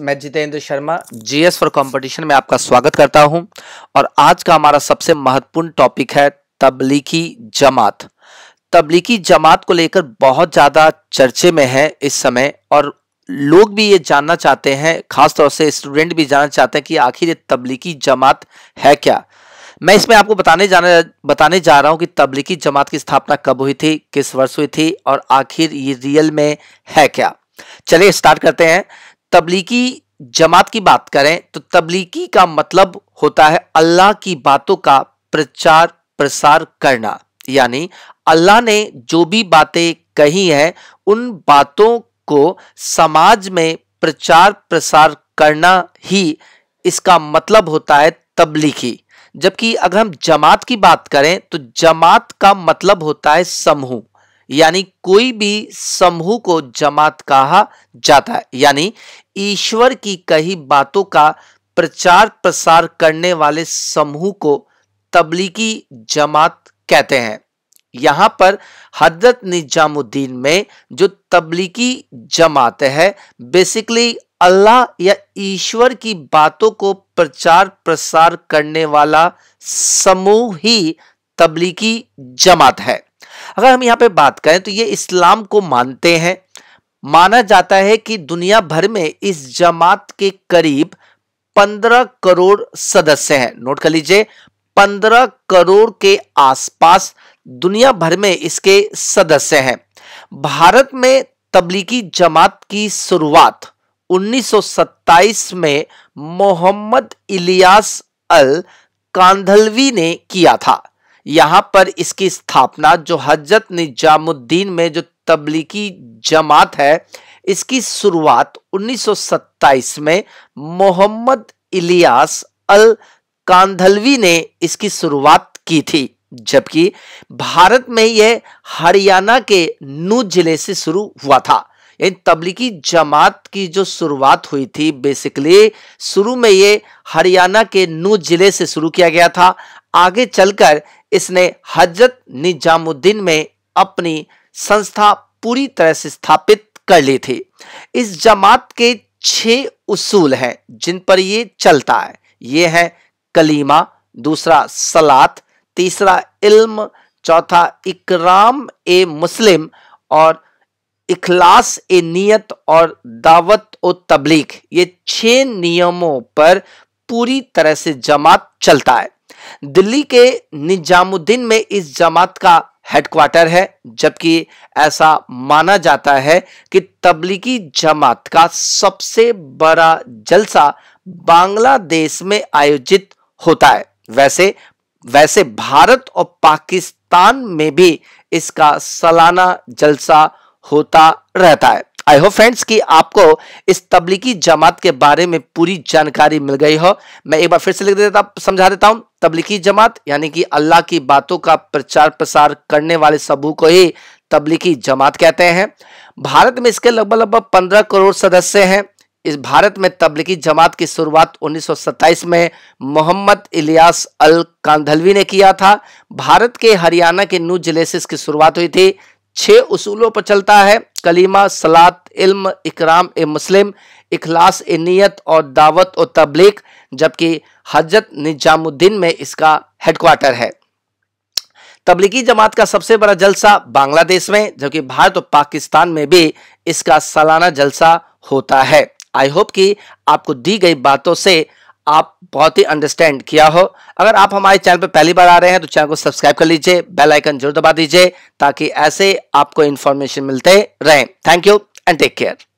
मैं Jitendra Sharma GS for competition में आपका स्वागत करता हूं और आज का हमारा सबसे महत्वपूर्ण टॉपिक है तबलीकी जमात तबलीगी जमात को लेकर बहुत ज़्यादा चर्चे में है इस समय और लोग भी ये जानना चाहते हैं खासतौर से स्टूडेंट भी जानना चाहते हैं कि आखिर ये तबलीगी जमात है क्या मैं इसमें आपको बताने जाने बताने जा रहा हूँ कि तबलीगी जमात की स्थापना कब हुई थी किस वर्ष हुई थी और आखिर ये रियल में है क्या चलिए स्टार्ट करते हैं तबलीकी जमात की बात करें तो तबलीगी का मतलब होता है अल्लाह की बातों का प्रचार प्रसार करना यानी अल्लाह ने जो भी बातें कही हैं उन बातों को समाज में प्रचार प्रसार करना ही इसका मतलब होता है तबलीगी जबकि अगर हम जमात की बात करें तो जमात का मतलब होता है समूह यानी कोई भी समूह को जमात कहा जाता है यानी ईश्वर की कही बातों का प्रचार प्रसार करने वाले समूह को तबलीगी जमात कहते हैं यहां पर हजरत निजामुद्दीन में जो तबलीगी जमात है बेसिकली अल्लाह या ईश्वर की बातों को प्रचार प्रसार करने वाला समूह ही तबलीगी जमात है अगर हम यहाँ पे बात करें तो ये इस्लाम को मानते हैं माना जाता है कि दुनिया भर में इस जमात के करीब पंद्रह करोड़ सदस्य हैं नोट कर लीजिए पंद्रह करोड़ के आसपास दुनिया भर में इसके सदस्य हैं भारत में तबलीगी जमात की शुरुआत 1927 में मोहम्मद इलियास अल कांधलवी ने किया था यहाँ पर इसकी स्थापना जो हजरत निजामुद्दीन में जो तबलीगी जमात है इसकी शुरुआत 1927 में मोहम्मद इलियास अल कांधलवी ने इसकी शुरुआत की थी जबकि भारत में यह हरियाणा के नू जिले से शुरू हुआ था इन तबलीगी जमात की जो शुरुआत हुई थी बेसिकली शुरू में ये हरियाणा के नू जिले से शुरू किया गया था आगे चलकर इसने हजरत निजामुद्दीन में अपनी संस्था पूरी तरह से स्थापित कर ली थी इस जमात के छह उसूल हैं जिन पर ये चलता है ये है कलीमा दूसरा सलात तीसरा इल्म चौथा इकराम ए मुस्लिम और इखलास ए नियत और दावत ओ तबलीग ये छह नियमों पर पूरी तरह से जमात चलता है दिल्ली के निजामुद्दीन में इस जमात का हेडक्वार्टर है जबकि ऐसा माना जाता है कि तबलीगी जमात का सबसे बड़ा जलसा बांग्लादेश में आयोजित होता है वैसे वैसे भारत और पाकिस्तान में भी इसका सालाना जलसा होता रहता है आई होप फ्रेंड्स कि आपको इस तबलीगी जमात के बारे में पूरी जानकारी मिल गई हो मैं एक बार फिर से लिख देता समझा देता हूं तबलीकी जमात यानी कि अल्लाह की बातों का प्रचार प्रसार करने वाले समूह को ही तबलीगी जमात कहते हैं भारत में इसके लगभग लगभग पंद्रह करोड़ सदस्य हैं इस भारत में तबलीगी जमात की शुरुआत 1927 में मोहम्मद इलियास अल कांधलवी ने किया था भारत के हरियाणा के नू जिले से इसकी शुरुआत हुई थी छः उसूलों पर चलता है कलीमा सलात इल्म इकराम ए मुस्लिम इखलास ए नियत और दावत और तबलीग जबकि हजरत निजामुद्दीन में इसका हेडक्वार्टर है तबलीगी जमात का सबसे बड़ा जलसा बांग्लादेश में जबकि भारत और पाकिस्तान में भी इसका सालाना जलसा होता है आई होप कि आपको दी गई बातों से आप बहुत ही अंडरस्टैंड किया हो अगर आप हमारे चैनल पर पहली बार आ रहे हैं तो चैनल को सब्सक्राइब कर लीजिए बेल आइकन जरूर दबा दीजिए ताकि ऐसे आपको इंफॉर्मेशन मिलते रहे thank you and take care